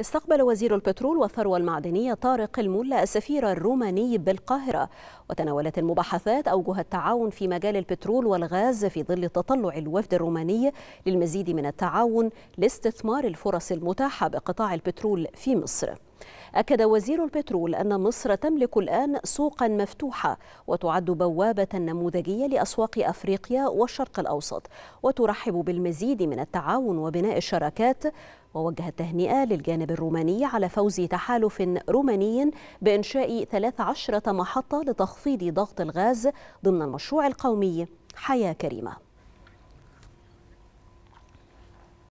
استقبل وزير البترول والثروة المعدنية طارق الملا السفير الروماني بالقاهرة وتناولت المباحثات أوجه التعاون في مجال البترول والغاز في ظل تطلع الوفد الروماني للمزيد من التعاون لاستثمار الفرص المتاحة بقطاع البترول في مصر أكد وزير البترول أن مصر تملك الآن سوقا مفتوحة وتعد بوابة نموذجية لأسواق أفريقيا والشرق الأوسط وترحب بالمزيد من التعاون وبناء الشراكات ووجه التهنئة للجانب الروماني على فوز تحالف روماني بإنشاء 13 محطة لتخفيض ضغط الغاز ضمن المشروع القومي حياة كريمة